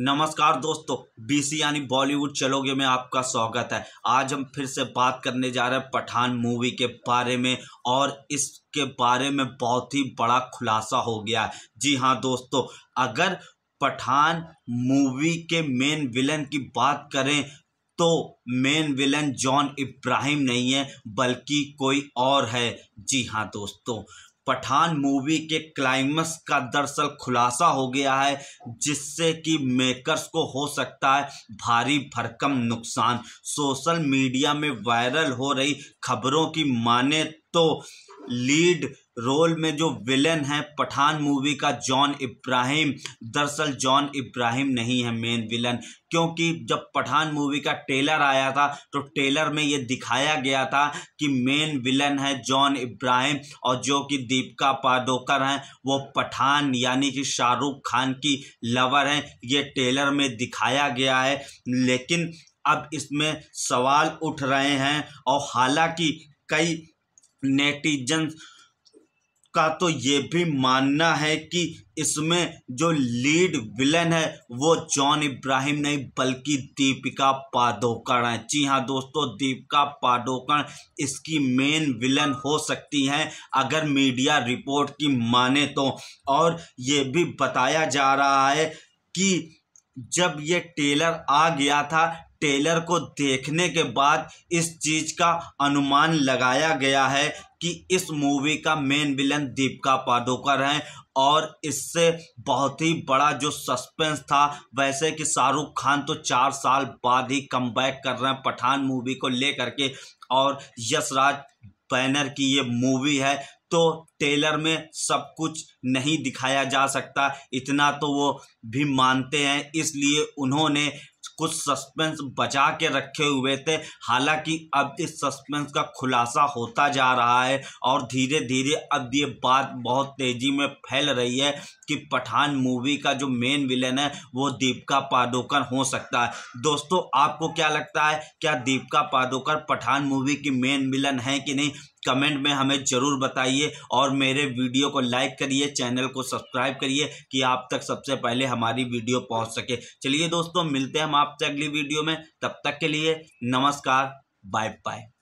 नमस्कार दोस्तों बीसी यानी बॉलीवुड चलोगे में आपका स्वागत है आज हम फिर से बात करने जा रहे हैं पठान मूवी के बारे में और इसके बारे में बहुत ही बड़ा खुलासा हो गया है जी हाँ दोस्तों अगर पठान मूवी के मेन विलन की बात करें तो मेन विलन जॉन इब्राहिम नहीं है बल्कि कोई और है जी हाँ दोस्तों पठान मूवी के क्लाइमस का दरअसल खुलासा हो गया है जिससे कि मेकर्स को हो सकता है भारी भरकम नुकसान सोशल मीडिया में वायरल हो रही खबरों की माने तो लीड रोल में जो विलन है पठान मूवी का जॉन इब्राहिम दरअसल जॉन इब्राहिम नहीं है मेन विलन क्योंकि जब पठान मूवी का टेलर आया था तो टेलर में ये दिखाया गया था कि मेन विलन है जॉन इब्राहिम और जो कि दीपिका पादोकर हैं वो पठान यानी कि शाहरुख खान की लवर हैं ये टेलर में दिखाया गया है लेकिन अब इसमें सवाल उठ रहे हैं और हालाँकि कई नेटिजन का तो ये भी मानना है कि इसमें जो लीड विलन है वो जॉन इब्राहिम नहीं बल्कि दीपिका पादोकण है जी हाँ दोस्तों दीपिका पादोकण इसकी मेन विलन हो सकती हैं अगर मीडिया रिपोर्ट की माने तो और ये भी बताया जा रहा है कि जब ये टेलर आ गया था टेलर को देखने के बाद इस चीज़ का अनुमान लगाया गया है कि इस मूवी का मेन विलन दीपिका पादुकोण है और इससे बहुत ही बड़ा जो सस्पेंस था वैसे कि शाहरुख खान तो चार साल बाद ही कम कर रहे हैं पठान मूवी को लेकर के और यशराज बैनर की ये मूवी है तो टेलर में सब कुछ नहीं दिखाया जा सकता इतना तो वो भी मानते हैं इसलिए उन्होंने कुछ सस्पेंस बचा के रखे हुए थे हालांकि अब इस सस्पेंस का खुलासा होता जा रहा है और धीरे धीरे अब ये बात बहुत तेज़ी में फैल रही है कि पठान मूवी का जो मेन विलन है वो दीपिका पादुकोण हो सकता है दोस्तों आपको क्या लगता है क्या दीपिका पादुकोण पठान मूवी की मेन विलन है कि नहीं कमेंट में हमें ज़रूर बताइए और मेरे वीडियो को लाइक करिए चैनल को सब्सक्राइब करिए कि आप तक सबसे पहले हमारी वीडियो पहुंच सके चलिए दोस्तों मिलते हैं हम आपसे अगली वीडियो में तब तक के लिए नमस्कार बाय बाय